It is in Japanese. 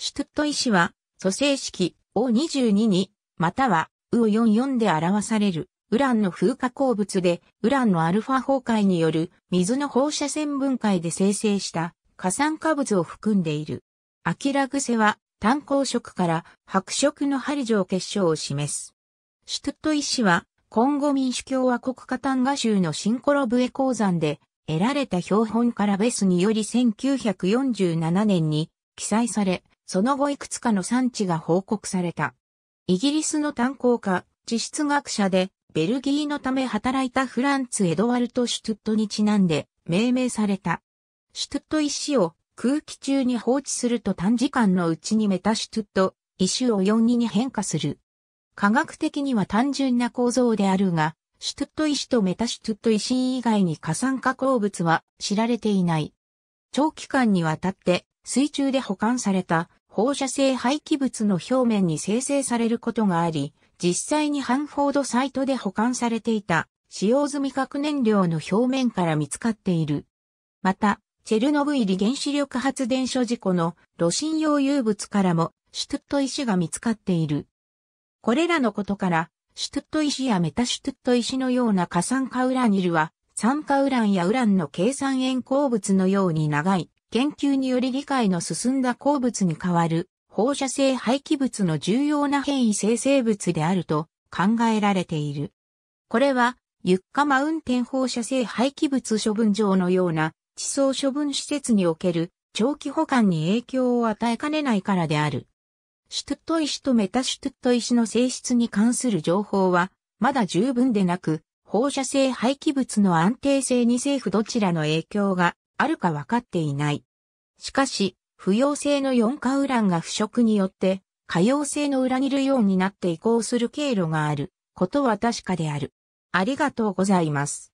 シュトット医師は、蘇生式 O22 に、または U44 で表される、ウランの風化鉱物で、ウランのアルファ崩壊による水の放射線分解で生成した過酸化物を含んでいる。アキラグセは炭鉱色から白色の針状結晶を示す。シュトット医師は、今後民主共和国カタンガ州のシンコロブエ鉱山で得られた標本からベスにより1947年に記載され、その後いくつかの産地が報告された。イギリスの炭鉱家、地質学者で、ベルギーのため働いたフランツ・エドワルト・シュトゥットにちなんで命名された。シュトゥット石を空気中に放置すると短時間のうちにメタシュトゥット石を42に変化する。科学的には単純な構造であるが、シュトゥット石とメタシュトゥット石以外に過酸化鉱物は知られていない。長期間にわたって水中で保管された放射性廃棄物の表面に生成されることがあり、実際にハンフォードサイトで保管されていた使用済み核燃料の表面から見つかっている。また、チェルノブイリ原子力発電所事故の炉心溶融物からもシュトット石が見つかっている。これらのことから、シュトット石やメタシュトット石のような過酸化ウラニルは、酸化ウランやウランの計算塩鉱物のように長い研究により理解の進んだ鉱物に代わる放射性廃棄物の重要な変異生成物であると考えられている。これは、ユッカマウンテン放射性廃棄物処分場のような地層処分施設における長期保管に影響を与えかねないからである。シュトット石とメタシュトット石の性質に関する情報は、まだ十分でなく、放射性廃棄物の安定性に政府どちらの影響があるか分かっていない。しかし、不溶性の4価ウランが腐食によって、可用性の裏切るようになって移行する経路があることは確かである。ありがとうございます。